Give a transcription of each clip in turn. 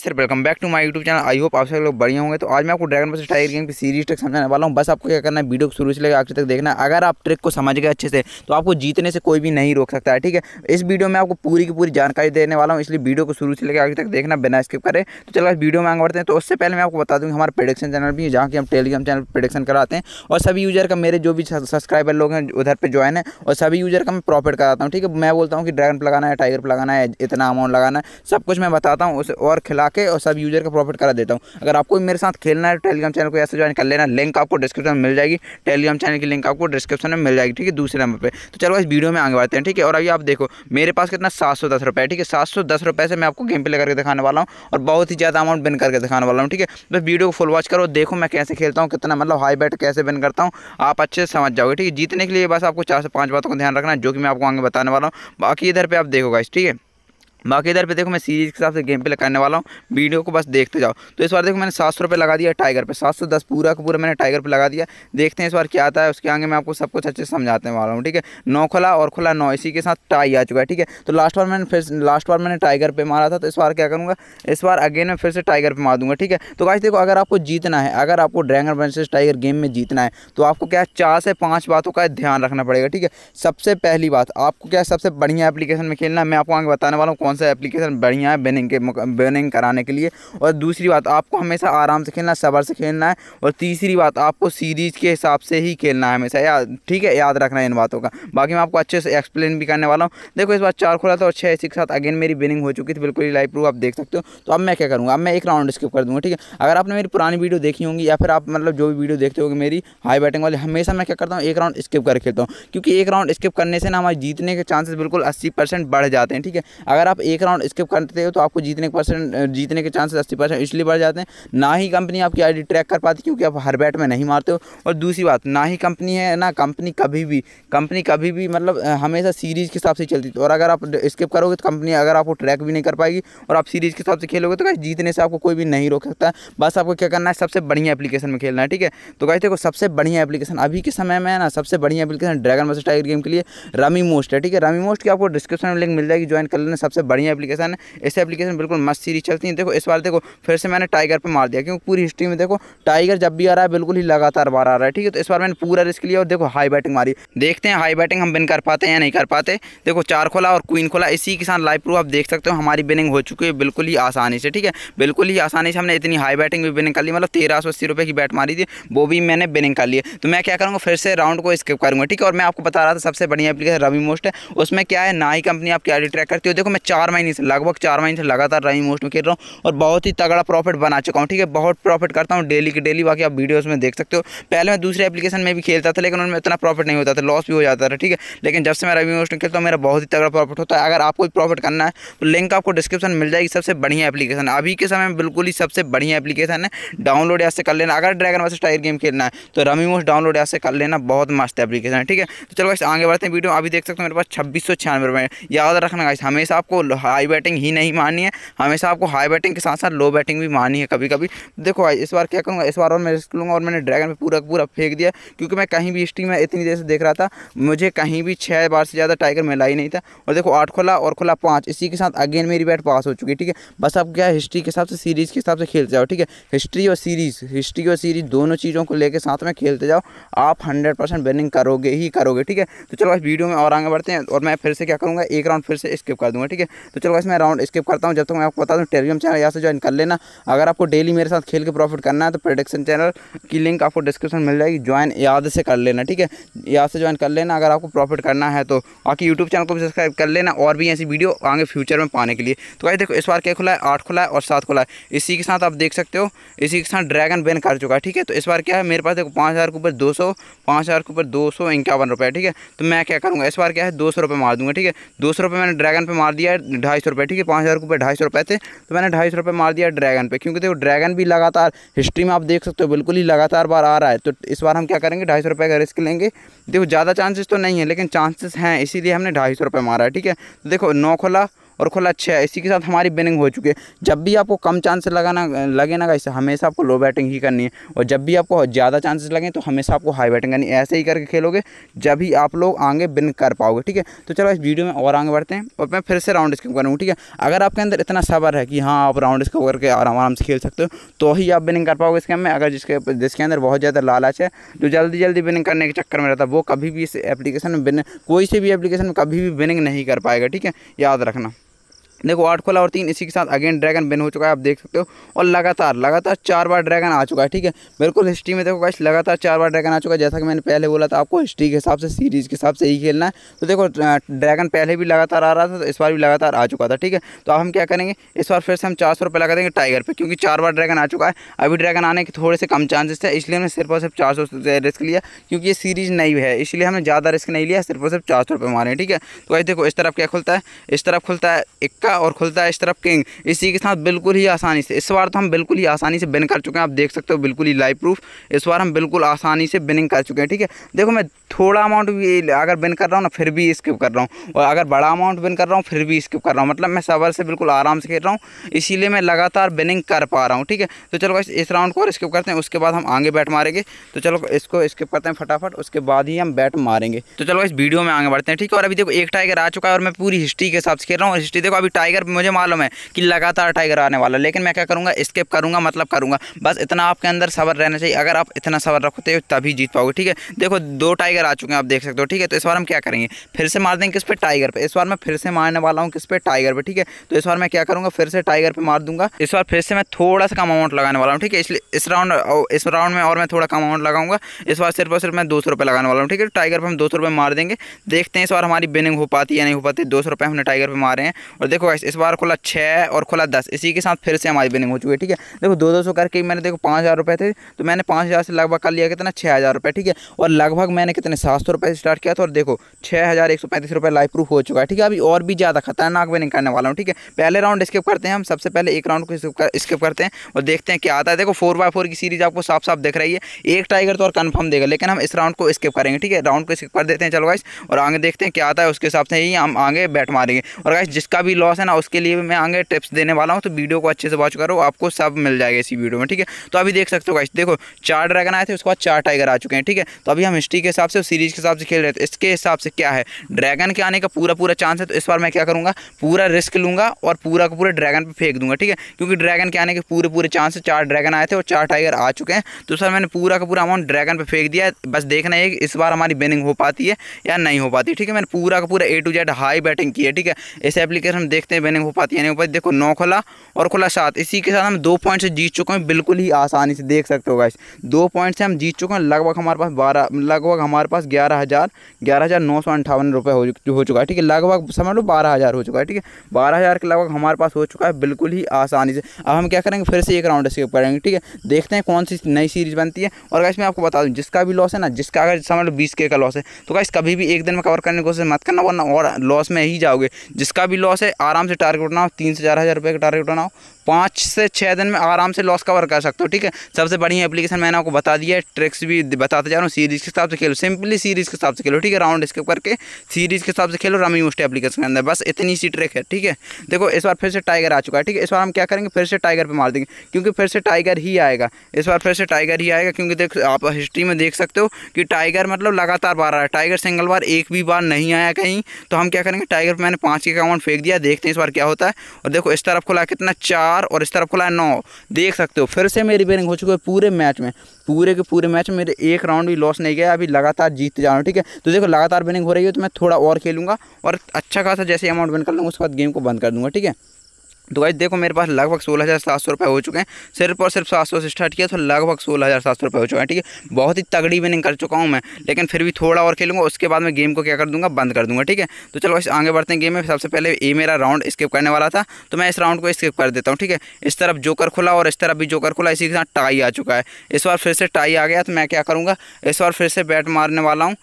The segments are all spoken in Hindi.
sir welcome back to my YouTube channel I hope आप सब लोग बढ़िया होंगे तो आज मैं आपको ड्रैगन बस टाइगर गेम की सीरीज ट्रिक समझाने वाला हूँ बस आपको क्या करना है वीडियो को शुरू से लेकर आखिर तक देखना है अगर आप ट्रिक को समझ गए अच्छे से तो आपको जीतने से कोई भी नहीं रोक सकता है ठीक है इस वीडियो में आपको पूरी की पूरी जानकारी देने वाला हूँ इसलिए वीडियो को शुरू से लेकर आखिर तक देखना बिना स्किप करें तो चलो वीडियो में आगे बढ़ते हैं तो उससे पहले मैं आपको बता दूँगी हमारे प्रोडक्शन चैनल भी जहाँ की हम टेलीग्राम चैनल प्रोडक्शन कराते हैं और सभी यूजर का मेरे जो भी सब्सक्राइबर लोग हैं उधर पर ज्वाइन है और सभी यूजर का मैं प्रॉफिट कराता हूँ ठीक है मैं बोलता हूँ कि ड्रैगन लगाना है टाइगर लगाना है इतना अमाउंट लगाना है सब कुछ मैं बताता हूँ उस और खिला के और सब यूजर का प्रॉफिट करा देता हूँ अगर आपको मेरे साथ खेलना है तो टेलीग्राम चैनल को ऐसे ज्वाइन कर लेना लिंक आपको डिस्क्रिप्शन में मिल जाएगी टेलीग्राम चैनल की लिंक आपको डिस्क्रिप्शन में मिल जाएगी ठीक है दूसरे नंबर पर तो चलो इस वीडियो में आगे बढ़ते हैं ठीक है और अभी आप देखो मेरे पास कितना सात सौ दस रुपये ठीक है सात सौ दस रुपये से मैं आपको गेम प्ले करके दिखाने वाला हूँ और बहुत ही ज़्यादा अमाउंट बिन करके दिखाने वाला हूँ ठीक है बस तो वीडियो को फुल वॉच करो देखो मैं कैसे खेलता हूँ कितना मतलब हाई बैट कैसे बिन करता हूँ आप अच्छे से समझ जाओगे ठीक है जीतने के लिए बस आपको चार से पाँच बातों का ध्यान रखना है जो कि मैं आपको आगे बताने वाला हूँ बाकी इधर पर आप देखोगा ठीक है बाकी इधर पे देखो मैं सीरीज के हिसाब से गेम पे लगाने वाला हूँ वीडियो को बस देखते जाओ तो इस बार देखो मैंने सात सौ रुपये लगा दिया टाइगर पे सात सौ दस पूरा का पूरा मैंने टाइगर पे लगा दिया देखते हैं इस बार क्या आता है उसके आगे मैं आपको सब कुछ अच्छे से समझाते वाला हूँ ठीक है नौ खुला और खुला नौ इसी के साथ टाई आ चुका है ठीक है तो लास्ट बार मैंने फिर लास्ट बार मैंने टाइगर पर मारा था तो इस बार क्या करूँगा इस बार अगेन मैं फिर से टाइगर पर मार दूँगा ठीक है तो गाइस देखो अगर आपको जीतना है अगर आपको ड्रैगन वर्सेज टाइगर गेम में जीतना है तो आपको क्या चार से पाँच बातों का ध्यान रखना पड़ेगा ठीक है सबसे पहली बात आपको क्या सबसे बढ़िया एप्लीकेशन में खेलना मैं आपको आगे बताने वाला हूँ कौन सा एप्लीकेशन बढ़िया है बैनिंग के बैनिंग कराने के लिए और दूसरी बात आपको हमेशा आराम से खेलना सबर से खेलना है और तीसरी बात आपको सीरीज के हिसाब से ही खेलना है हमेशा याद ठीक है याद रखना इन बातों का बाकी मैं आपको अच्छे से एक्सप्लेन भी करने वाला हूँ देखो इस बार चार खोला था और छः सिक्स सात साथ अगेन मेरी बिनिंग हो चुकी थी बिल्कुल ही लाइव प्रूफ आप देख सकते हो तो अब मैं क्या करूँगा अब मैं एक राउंड स्किप कर दूँगा ठीक है अगर आपने मेरी पुरानी वीडियो देखी होंगी या फिर आप मतलब जो भी वीडियो देखते होगी मेरी हाई बैटिंग वाली हमेशा मैं क्या करता हूँ एक राउंड स्किप करके खेलता हूँ क्योंकि एक राउंड स्किप करने से ना हमारे जीतने के चांसेस बिल्कुल अस्सी बढ़ जाते हैं ठीक है अगर आप एक राउंड स्किप करते हो तो आपको जीतने के परसेंट जीतने के चांसेस अस्सी परसेंट इसलिए बढ़ जाते हैं ना ही कंपनी आपकी आईडी ट्रैक कर पाती क्योंकि आप हर बैट में नहीं मारते हो और दूसरी बात ना ही कंपनी है ना कंपनी कभी भी कंपनी कभी भी मतलब हमेशा सीरीज़ के हिसाब से चलती थी और अगर आप स्किप करोगे तो कंपनी अगर आपको ट्रैक भी नहीं कर पाएगी और आप सीरीज़ के हिसाब से खेलोगे तो कहीं जीतने से आपको कोई भी नहीं रोक सकता बस आपको क्या करना है सबसे बढ़िया एप्लीकेशन में खेलना है ठीक है तो कहते देखो सबसे बढ़िया एप्लीकेशन अभी के समय में है ना सबसे बढ़िया application dragon versus tiger game के लिए रमी मोस्ट है ठीक है रमी मोस्ट की आपको डिस्क्रिप्शन में लिंक मिल जाएगी ज्वाइन कर लेना सबसे बढ़िया एप्लीकेशन है ऐसे एप्लीकेशन बिल्कुल मस्त सीरीज चलती है देखो इस बार देखो फिर से मैंने टाइगर पर मार दिया क्योंकि पूरी हिस्ट्री में देखो टाइगर जब भी आ रहा है बिल्कुल ही लगातार बार आ रहा है ठीक है तो इस बार मैंने पूरा रिस्क लिया और देखो हाई बैटिंग मारी देखते हैं हाई बैटिंग हम बिन कर पाते हैं या नहीं कर पाते देखो चार खोला और क्वीन खोला इसी के साथ लाइव प्रूफ आप देख सकते हो हमारी बिनिंग हो चुकी है बिल्कुल ही आसानी से ठीक है बिल्कुल ही आसानी से हमने इतनी हाई बैटिंग भी बिनिंग कर ली मतलब तेरह सौ अस्सी रुपये की बैट मारी थी वो भी मैंने बिनिंग कर ली तो मैं क्या करूँगा फिर से राउंड को स्किप करूँगा ठीक है और मैं आपको बता रहा था सबसे बढ़िया एप्लीकेशन रवि मोस्ट है उसमें क्या है ना ही कंपनी आपकी क्या ट्रैक करती हो देखो मैं चार चार महीने से लगभग चार महीने से लगातार रही मोस्ट में खेल रहा हूँ और बहुत ही तगड़ा प्रॉफिट बना चुका हूँ ठीक है बहुत प्रॉफिट करता हूँ डेली की डेली बाकी आप वीडियोज़ में देख सकते हो पहले मैं दूसरे एप्लीकेशन में भी खेलता था लेकिन उनमें इतना प्रॉफिट नहीं होता था लॉस भी हो जाता था ठीक है लेकिन जब से मैं रवि मोस्ट में खेलता हूँ मेरा बहुत ही तगड़ा प्रॉफिट होता है अगर आपको प्रॉफिट करना है तो लिंक आपको डिस्क्रिप्शन मिल जाएगी सबसे बढ़िया एप्लीकेशन अभी के समय में बिल्कुल ही सबसे बढ़िया एप्लीकेशन है डाउनलोड यहाँ से कर लेना अगर ड्रैगन वर्सेस टायर गेम खेलना है तो रवि मोस्ट डाउनलोड यहाँ से कर लेना बहुत मस्त एप्लीकेशन है ठीक है तो चलो आगे बढ़ते हैं वीडियो अभी देख सकते हो मेरे पास छब्बीस सौ छियानवे रुपए याद रखना हमेशा आपको हाई बैटिंग ही नहीं मानी है हमेशा आपको हाई बैटिंग के साथ साथ लो बैटिंग भी मानी है कभी कभी देखो इस बार क्या करूँगा इस बार और मैं रिस्क लूँगा और मैंने ड्रैगन पर पूरा पूरा फेंक दिया क्योंकि मैं कहीं भी हिस्ट्री में इतनी देर से देख रहा था मुझे कहीं भी छः बार से ज़्यादा टाइगर मिला ही नहीं था और देखो आठ खोला और खोला पाँच इसी के साथ अगेन मेरी बैट पास हो चुकी है ठीक है बस अब क्या हिस्ट्री के हिसाब से सीरीज़ के हिसाब से खेलते जाओ ठीक है हिस्ट्री और सीरीज़ हिस्ट्री और सीरीज़ दोनों चीज़ों को लेकर साथ में खेलते जाओ आप हंड्रेड परसेंट बैनिंग करोगे ही करोगे ठीक है तो चलो इस वीडियो में और आगे बढ़ते हैं और मैं फिर से क्या करूँगा एक राउंड फिर से स्किप कर दूँगा ठीक है तो चलो वैसे मैं राउंड स्किप करता हूँ जब तक मैं आपको बता दूँ टेलीग्राम चैनल यहाँ से ज्वाइन कर लेना अगर आपको डेली मेरे साथ खेल के प्रॉफिट करना है तो प्रोडक्शन चैनल की लिंक आपको डिस्क्रिप्शन मिल जाएगी ज्वाइन याद से कर लेना ठीक है याद से ज्वाइन कर लेना अगर आपको प्रॉफिट करना है तो बाकी यूट्यूब चैनल को भी सब्सक्राइब कर लेना और भी ऐसी वीडियो आगे फ्यूचर में पाने के लिए तो भाई देखो इस बार क्या खुला है आठ खुला है और सात खुला है इसी के साथ आप देख सकते हो इसी के साथ ड्रैगन बैन कर चुका है ठीक है तो इस बार क्या है मेरे पास देखो पाँच हज़ार के ऊपर दो सौ पाँच हज़ार के ऊपर दो सौ इक्यावन रुपये ठीक है तो मैं क्या करूँगा इस बार क्या है दो सौ रुपये मार दूंगा ठीक है दो सौ रुपये मैंने ड्रैगन पे मार दिया है ढाई सौ रुपये ठीक है पाँच हज़ार रुपये ढाई सौ रुपये थे तो मैंने ढाई सौ रुपये मार दिया ड्रैगन पे क्योंकि देखो ड्रैगन भी लगातार हिस्ट्री में आप देख सकते हो बिल्कुल ही लगातार बार आ रहा है तो इस बार हम क्या करेंगे ढाई सौ रुपये का रिस्क लेंगे देखो ज़्यादा चांसेस तो नहीं है लेकिन चांसेस हैं इसीलिए हमने ढाई सौ रुपये मारा है ठीक है देखो नौ खोला और अच्छा छः इसी के साथ हमारी बिनिंग हो चुकी है जब भी आपको कम चांस लगाना लगे ना इसे हमेशा आपको लो बैटिंग ही करनी है और जब भी आपको ज़्यादा चांसेस लगें तो हमेशा आपको हाई बैटिंग करनी है ऐसे ही करके खेलोगे जब ही आप लोग आगे बिन कर पाओगे ठीक है तो चलो इस वीडियो में और आगे बढ़ते हैं और मैं फिर से राउंड स्किप करूँगा ठीक है अगर आपके अंदर इतना सबर है कि हाँ आप राउंड स्कोप करके आराम आराम से खेल सकते हो तो ही आप बिनिंग कर पाओगे इसके में अगर जिसके जिसके अंदर बहुत ज़्यादा लालच है जो जल्दी जल्दी बिनिंग करने के चक्कर में रहता है वो कभी भी इस एप्लीकेशन में बिन कोई से भी एप्लीकेशन में कभी भी बिनिंग नहीं कर पाएगा ठीक है याद रखना देखो आठ खोला और तीन इसी के साथ अगेन ड्रैगन बिन हो चुका है आप देख सकते हो और लगातार लगातार चार बार ड्रैगन आ चुका है ठीक है बिल्कुल हिस्ट्री में देखो गाइस लगातार चार बार ड्रैगन आ चुका है जैसा कि मैंने पहले बोला था आपको हिस्ट्री के हिसाब से सीरीज़ के हिसाब से ही खेलना है तो देखो ड्रैगन पहले भी लगातार आ रहा था तो इस बार भी लगातार आ चुका था ठीक है तो अब हम क्या करेंगे इस बार फिर से हम चार सौ लगा देंगे टाइगर पर क्योंकि चार बार ड्रैगन आ चुका है अभी ड्रैगन आने के थोड़े से कम चांसेस है इसलिए हमने सिर्फ और सिर्फ चार सौ रिस्क लिया क्योंकि ये सीरीज़ नई है इसलिए हमने ज़्यादा रिस्क नहीं लिया सिर्फ और सिर्फ चार सौ रुपये मारे ठीक है तो गाइस देखो इस तरफ क्या खुलता है इस तरफ खुलता है इक्का का और खुलता है इस तरफ किंग इसी के साथ बिल्कुल ही आसानी से इस बार तो हम बिल्कुल ही आसानी से बिन कर चुके हैं आप देख सकते हो बिल्कुल ही लाइव प्रूफ इस बार हम बिल्कुल आसानी से बिनिंग कर चुके हैं ठीक है देखो मैं थोड़ा अमाउंट भी अगर बिन कर रहा हूँ ना फिर भी स्किप कर रहा हूँ और अगर बड़ा अमाउंट बिन कर रहा हूँ फिर भी स्किप कर रहा हूँ मतलब मैं सबर से बिल्कुल आराम से खेल रहा हूँ इसीलिए मैं लगातार बिनिंग कर पा रहा हूँ ठीक है तो चलो इस राउंड को और स्किप करते हैं उसके बाद हम आगे बैट मारेंगे तो चलो इसको स्किप करते हैं फटाफट उसके बाद ही हम बैट मारेंगे तो चलो इस वीडियो में आगे बढ़ते हैं ठीक है और अभी देखो एक टाइगर आ चुका है और मैं पूरी हिस्ट्री के हिसाब से खेल रहा हूँ और हिस्ट्री देखो अभी टाइगर मुझे मालूम है कि लगातार टाइगर आने वाला लेकिन मैं क्या करूँगा स्किप करूँगा मतलब करूँगा बस इतना आपके अंदर सबर रहना चाहिए अगर आप इतना सबर रखते हो तभी जीत पाओगे ठीक है देखो दो टाइगर आ चुके हैं आप देख सकते हो ठीक है तो इस बार हम क्या करेंगे फिर से मार देंगे किस पर टाइगर पर इस बार मैं फिर से मारने वाला हूँ किस पर टाइगर पर ठीक है तो इस बार मैं क्या करूँगा फिर से टाइगर पर मार दूंगा इस बार फिर से मैं थोड़ा सा कम अमाउंट लगाने वाला हूँ ठीक है इसलिए इस राउंड इस राउंड में और मैं थोड़ा कम अमाउंट लगाऊंगा इस बार सिर्फ और सिर्फ मैं दो सौ रुपये लगाने वाला हूँ ठीक है टाइगर पर हम दो सौ रुपये मार देंगे देखते हैं इस बार हमारी बिनिंग हो पाती या नहीं हो पाती दो सौ रुपये हमने टाइगर पर मारे हैं और देखो गाइस इस बार खुला छः और खुला दस इसी के साथ फिर से हमारी बिनिंग हो चुकी है ठीक है देखो दो दो सौ करके मैंने देखो पाँच हज़ार रुपये थे तो मैंने पाँच हज़ार से लगभग कर लिया कितना छः हज़ार रुपये ठीक है और लगभग मैंने कितने सात सौ रुपये से स्टार्ट किया था और देखो छः हज़ार एक सौ पैंतीस रुपये लाइव प्रूफ हो चुका है ठीक है अभी और भी ज़्यादा खतरनाक बिनिंग करने वाला हूँ ठीक है पहले राउंड स्किप करते हैं हम सबसे पहले एक राउंड को स्किप करते हैं और देखते हैं क्या आता है देखो फोर बाय फोर की सीरीज आपको साफ साफ दिख रही है एक टाइगर तो और कन्फर्म देगा लेकिन हम इस राउंड को स्किप करेंगे ठीक है राउंड को स्किप कर देते हैं चलो गाइस और आगे देखते हैं क्या आता है उसके हिसाब से ही हम आगे बैट मारेंगे और गाइस जिसका भी लॉस है ना उसके लिए मैं आगे टिप्स देने वाला हूँ तो वीडियो को अच्छे से वॉच करो आपको सब मिल जाएगा इसी वीडियो में ठीक है तो अभी देख सकते हो गाइस देखो चार ड्रैगन आए थे उसके बाद चार टाइगर आ चुके हैं ठीक है तो अभी हम हिस्ट्री के हिसाब से सीरीज के हिसाब से खेल रहे थे इसके हिसाब से क्या है ड्रैगन के आने का पूरा पूरा चांस है तो इस बार मैं क्या करूँगा पूरा रिस्क लूँगा और पूरा का पूरा ड्रैगन पर फेंक दूंगा ठीक है क्योंकि ड्रैगन के आने के पूरे पूरे चांस है चार ड्रैगन आए थे और चार टाइगर आ चुके हैं तो सर मैंने पूरा का पूरा अमाउंट ड्रैगन पर फेंक दिया बस देखना है कि इस बार हमारी बेनिंग हो पाती है या नहीं हो पाती ठीक है मैंने पूरा का पूरा A to Z high batting की है ठीक है इस एप्लीकेशन देखते सकते हैं बैनिंग हो पाती है नहीं देखो नौ खोला और खोला सात इसी के साथ हम दो पॉइंट से जीत चुके हैं बिल्कुल ही आसानी से देख सकते हो गाइस दो पॉइंट से हम जीत चुके हैं लगभग हमारे पास बारह लगभग हमारे पास ग्यारह हज़ार ग्यारह हज़ार नौ सौ अंठावन रुपये हो हो चुका है ठीक है लगभग समझ लो बारह हज़ार हो चुका है ठीक है बारह हज़ार के लगभग हमारे पास हो चुका है बिल्कुल ही आसानी से अब हम क्या करेंगे फिर से एक राउंड स्केप करेंगे ठीक है देखते हैं कौन सी नई सीरीज़ बनती है और गाइस मैं आपको बता दूँ जिसका भी लॉस है ना जिसका अगर समझ लो बीस के का लॉस है तो गाइस कभी भी एक दिन में कवर करने की कोशिश मत करना वरना और लॉस में ही जाओगे जिसका भी लॉस है आराम आराम से टारगेट बनाओ तीन से चार हज़ार रुपये का टारगेट बनाओ पाँच से छः दिन में आराम से लॉस कवर कर सकते हो ठीक है सबसे बढ़िया एप्लीकेशन मैंने आपको बता दिया है ट्रिक्स भी बताते जा रहा हूँ सीरीज़ के हिसाब से खेलो सिंपली सीरीज़ के हिसाब से खेलो ठीक है राउंड स्किप करके सीरीज़ के हिसाब से खेलो रमी उस एप्लीकेशन के अंदर बस इतनी सी ट्रिक है ठीक है देखो इस बार फिर से टाइगर आ चुका है ठीक है इस बार हम क्या करेंगे फिर से टाइगर पर मार देंगे क्योंकि फिर से टाइगर ही आएगा इस बार फिर से टाइगर ही आएगा क्योंकि देख आप हिस्ट्री में देख सकते हो कि टाइगर मतलब लगातार बार आ रहा है टाइगर सिंगल बार एक भी बार नहीं आया कहीं तो हम क्या करेंगे टाइगर पर मैंने पाँच के अकाउंट फेंक दिया देख देखते हैं इस बार क्या होता है और देखो इस तरफ खुला कितना चार और इस तरफ खुला है नौ देख सकते हो फिर से मेरी बैटिंग हो चुकी है पूरे मैच में पूरे के पूरे मैच में मेरे एक राउंड भी लॉस नहीं गया अभी लगातार जीत जा रहा हूँ ठीक है तो देखो लगातार बैटिंग हो रही है तो मैं थोड़ा और खेलूँगा और अच्छा खासा जैसे अमाउंट बन कर लूँगा उसके बाद गेम को बंद कर दूँगा ठीक है तो गाइज देखो मेरे पास लगभग सोलह हज़ार सात सौ रुपये हो चुके हैं सिर्फ और सिर्फ सात सौ से स्टार्ट किया तो लगभग सोलह हज़ार सात सौ रुपये हो चुके हैं ठीक है बहुत ही तगड़ी विनिंग कर चुका हूँ मैं लेकिन फिर भी थोड़ा और खेलूंगा उसके बाद मैं गेम को क्या कर दूंगा बंद कर दूंगा ठीक है तो चलो इस आगे बढ़ते हैं गेम में सबसे पहले ये मेरा राउंड स्किप करने वाला था तो मैं इस राउंड को स्किप कर देता हूँ ठीक है इस तरफ जोकर खुला और इस तरफ भी जोकर खुला इसी के साथ टाई आ चुका है इस बार फिर से टाई आ गया तो मैं क्या करूँगा इस बार फिर से बैट मारने वाला हूँ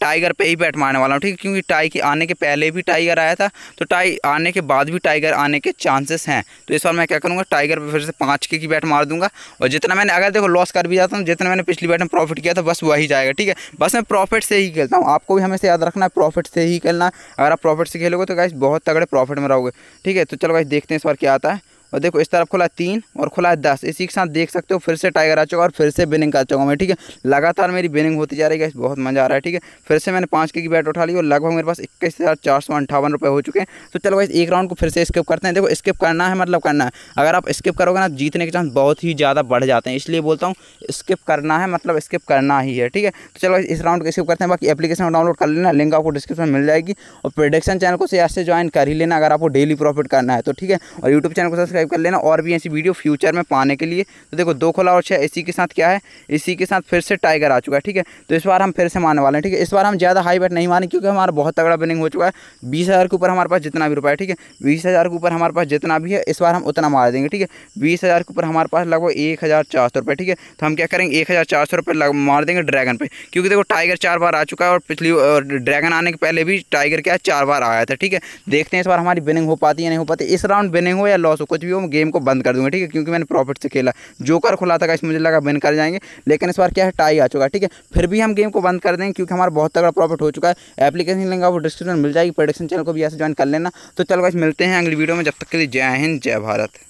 टाइगर पर ही बैट मारने वाला हूँ ठीक है क्योंकि टाई के आने के पहले भी टाइगर आया था तो टाई आने के बाद भी टाइगर आने के चांस चांसेस हैं तो इस बार मैं क्या करूँगा टाइगर पर फिर से पाँच के की बैट मार दूंगा और जितना मैंने अगर देखो लॉस कर भी जाता हूँ जितना मैंने पिछली बैट में प्रॉफिट किया था बस वही जाएगा ठीक है बस मैं प्रॉफिट से ही खेलता हूँ आपको भी हमेशा याद रखना है प्रॉफिट से ही खेलना अगर आप प्रॉफिट से खेलोगे तो गाइस बहुत तगड़े प्रॉफिट में रहोगे ठीक है तो चलो गाइस देखते हैं इस बार क्या आता है और देखो इस तरफ खुला तीन और खुला है दस इसी के साथ देख सकते हो फिर से टाइगर आ चुका और फिर से बिनिंग कर चुका मैं ठीक है लगातार मेरी बिनिंग होती जा रही है बहुत मज़ा आ रहा है ठीक है फिर से मैंने पाँच के की बैट उठा ली और लगभग मेरे पास इक्कीस हज़ार चार सौ अंठावन रुपये हो चुके हैं तो चलो भाई एक राउंड को फिर से स्किप करते हैं देखो स्किप करना है मतलब करना है अगर आप स्किप करोगे ना जीतने के चांस बहुत ही ज़्यादा बढ़ जाते हैं इसलिए बोलता हूँ स्किप करना है मतलब स्किप करना ही है ठीक है तो चलो इस राउंड को स्किप करते हैं बाकी एप्लीकेशन डाउनलोड कर लेना लिंक आपको डिस्क्रिप्शन में मिल जाएगी और प्रोडक्शन चैनल को से ज्वाइन कर ही लेना अगर आपको डेली प्रॉफिट करना है तो ठीक है और यूट्यूब चैनल को सब्सक्राइब सब्सक्राइब कर लेना और भी ऐसी वीडियो फ्यूचर में पाने के लिए तो देखो दो खोला और छः इसी के साथ क्या है इसी के साथ फिर से टाइगर आ चुका है ठीक है तो इस बार हम फिर से मानने वाले हैं ठीक है इस बार हम ज़्यादा हाई बैट नहीं माने क्योंकि हमारा बहुत तगड़ा बिनिंग हो चुका है बीस के ऊपर हमारे पास जितना भी रुपया ठीक है बीस के ऊपर हमारे पास जितना भी है इस बार हम उतना मार देंगे ठीक है बीस के ऊपर हमारे पास लगभग एक हज़ार ठीक है तो हम क्या करेंगे एक हज़ार मार देंगे ड्रैगन पर क्योंकि देखो टाइगर चार बार आ चुका है और पिछली ड्रैगन आने के पहले भी टाइगर क्या चार बार आया था ठीक है देखते हैं इस बार हमारी बिनिंग हो पाती है नहीं हो पाती इस राउंड बिनिंग हो या लॉस हो कुछ भी हो गेम को बंद कर दूंगा ठीक है क्योंकि मैंने प्रॉफिट से खेला जोकर खुला था इसमें मुझे लगा विन कर जाएंगे लेकिन इस बार क्या है टाई आ चुका ठीक है फिर भी हम गेम को बंद कर देंगे क्योंकि हमारा बहुत तगड़ा प्रॉफिट हो चुका है एप्लीकेशन लेंगे आपको डिस्क्रिप्शन मिल जाएगी प्रोडक्शन चैनल को भी ऐसे ज्वाइन कर लेना तो चलो इस मिलते हैं अगली वीडियो में जब तक के लिए जय हिंद जय भारत